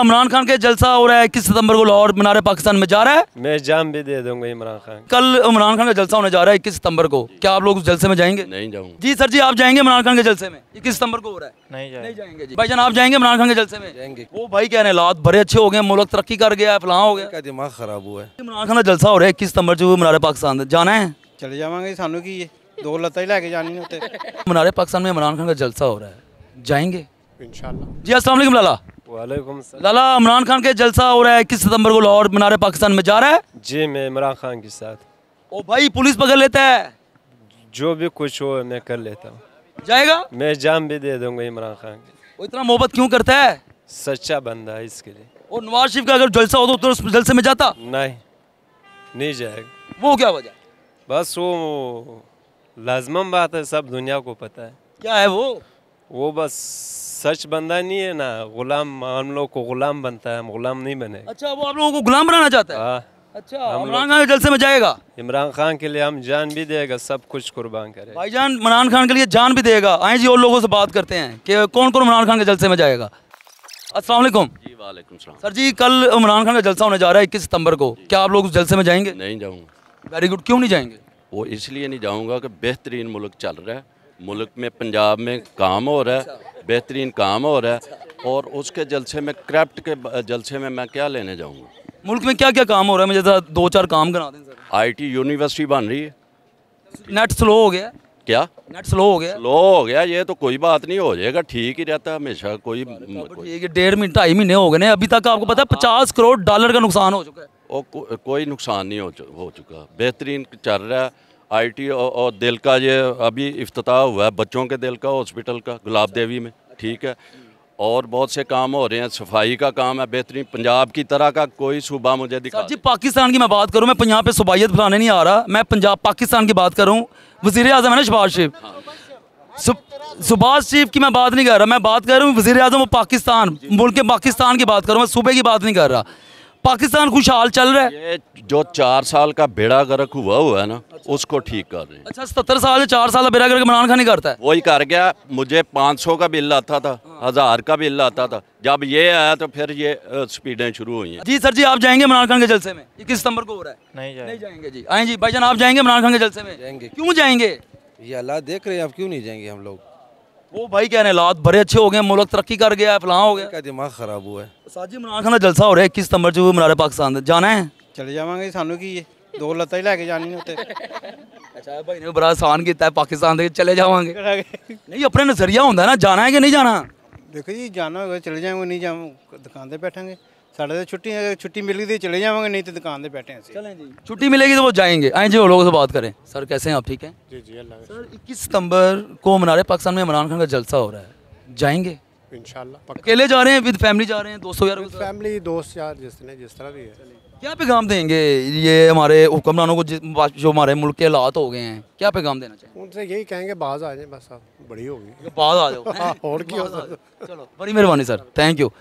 इमरान खान के जलसा हो रहा है इक्कीस सितंबर को लाहौर मीनारे पाकिस्तान में जा रहा है मैं जाम भी दे दूंगा इमरान खान कल इमरान खान का जलसा होने जा रहा है इक्कीस सितंबर को क्या आप लोग उस जलसे में जाएंगे नहीं जाऊंगा जी सर जी आप जाएंगे इमरान खान के जलसे में इक्कीस सितंबर को हो रहा है नहीं जाएंगे, नहीं जाएंगे जी आप जाएंगे इमरान खान के जलसे में जाएंगे वो भाई क्या हालात बड़े अच्छे हो गए मुल्क तरक्की कर गया फला हो गया दिमाग खराब हुआ है इमरान खान का जलसा हो रहा है इक्कीस सितंबर जो मीनारे पाकिस्तान जाना है चले जावा सानू की दो लता ही लेके जानी मीनारे पाकिस्तान में इमरान खान का जलसा हो रहा है जाएंगे जी असल लाला लाला इमरान खान के जलसा हो रहा है इक्कीस सितम्बर को लाहौर मीनारे पाकिस्तान में जा रहा है जी मैं इमरान खान के साथ ओ भाई पुलिस पकड़ लेता है जो भी कुछ हो मैं कर लेता हूँ जाएगा मैं जाम भी दे दूंगा इमरान खान वो इतना मोहब्बत क्यों करता है सच्चा बंदा है इसके लिए और नवाज शरीफ का अगर जलसा हो तो, उस जलसे में जाता नहीं नहीं जाएगा वो क्या वजह बस वो लाजम बात है सब दुनिया को पता है क्या है वो वो बस सच बंदा नहीं है ना गुलाम हम लोग को गुलाम बनता है हम गुलाम नहीं बने अच्छा वो आप लोगों को गुलाम बनाना चाहता है हाँ। अच्छा इमरान खान के जलसे में जाएगा इमरान खान के लिए हम जान भी देगा सब कुछ कुर्बान करें भाईजान इमरान खान के लिए जान भी देगा आए जी और लोगों से बात करते हैं कि कौन कौन इमरान खान के जलसे में जाएगा अस्सलाम वालेकुम जी वालेकुम सलाम सर जी कल इमरान खान का जलसा होने जा रहा है इक्कीस सितंबर को क्या आप लोग उस जलसे में जाएंगे नहीं जाऊँगा वेरी गुड क्यों नहीं जाएंगे वो इसलिए नहीं जाऊँगा कि बेहतरीन मुल्क चल रहा है मुल्क में पंजाब में काम हो रहा है बेहतरीन काम हो रहा है और उसके जलसे में क्रैप्ट के जलसे में मैं क्या लेने जाऊँगा मुल्क में क्या क्या काम हो रहा है मुझे दो चार काम करा दें सर आईटी यूनिवर्सिटी बन रही है नेट स्लो हो गया क्या नेट स्लो हो गया स्लो हो गया ये तो कोई बात नहीं हो जाएगा ठीक ही रहता है हमेशा कोई तो डेढ़ महीने ढाई महीने हो गए अभी तक आपको पता है पचास करोड़ डॉलर का नुकसान हो चुका है को, कोई नुकसान नहीं हो चुका बेहतरीन चल रहा है आईटी और, दिल का ये अभी अफ्ताह हुआ है बच्चों के दिल का हॉस्पिटल का गुलाब देवी में ठीक है और बहुत से काम हो रहे हैं सफाई का काम है बेहतरीन पंजाब की तरह का कोई सूबा मुझे दिखा जी पाकिस्तान की मैं बात करूं मैं पंजाब पे सुबाइत फैलाने नहीं आ रहा मैं पंजाब पाकिस्तान की बात करूं वजीर अजम है ना सुभाष शरीफ सुभाष शरीफ की मैं बात नहीं कर रहा मैं बात कर रहा हूँ वजी अजम पाकिस्तान मुल्क पाकिस्तान की बात करूँ मैं सूबे की बात नहीं कर रहा पाकिस्तान खुशहाल चल रहा है ये जो चार साल का बेड़ा गर्क हुआ हुआ है ना अच्छा। उसको ठीक कर रहे हैं अच्छा सत्तर साल चार साल का बेड़ा गर्क इमरान खान ही करता है वही कर गया मुझे पाँच सौ का बिल आता था हज़ार का बिल आता था जब ये आया तो फिर ये स्पीडें शुरू हुई जी सर जी आप जाएंगे इमरान खान के जलसे में इक्कीस सितम्बर को हो रहा है नहीं जाएंगे, जी आए जी भाईजान आप जाएंगे इमरान खान के जलसे में जाएंगे क्यों जाएंगे ये अल्लाह देख रहे हैं आप क्यों नहीं जाएंगे हम लोग वो भाई क्या हालात बड़े अच्छे हो गए मुल्क तरक्की कर गया फलां हो गया दिमाग खराब हुआ है साजी इमरान खान का जलसा हो रहा है इक्कीस सितंबर जो मनारे पाकिस्तान जाना है चले जावे सानू की दो लत्त ही लैके जानी अच्छा भाई ने बड़ा आसान किया पाकिस्तान चले जावे नहीं अपने नजरिया होंगे ना जाना है कि नहीं जाना देखो जी जाना चले जाएंगे नहीं जाओ दुकान पर बैठेंगे ਸਾਡੇ ਤੇ ਛੁੱਟੀ छुट्टी मिलेगी तो चले जाएंगे नहीं तो दुकान पर बैठे हैं छुट्टी मिलेगी तो वो जाएंगे आए जी वो लोगों से बात करें सर कैसे हैं आप ठीक हैं जी जी अल्लाह सर इक्कीस सितंबर को मना रहे पाकिस्तान में इमरान खान का जलसा हो रहा है जाएंगे अकेले जा रहे हैं विद फैमिली जा रहे हैं दोस्तों यार फैमिली दोस्त यार जिसने जिस तरह भी है क्या पैगाम देंगे ये हमारे हुक्मरानों को जो हमारे मुल्क के हालात हो गए हैं क्या पैगाम देना चाहिए उनसे यही कहेंगे बाज आ जाए बस आप बड़ी होगी बाज आ जाओ और क्या चलो बड़ी मेहरबानी सर थैंक यू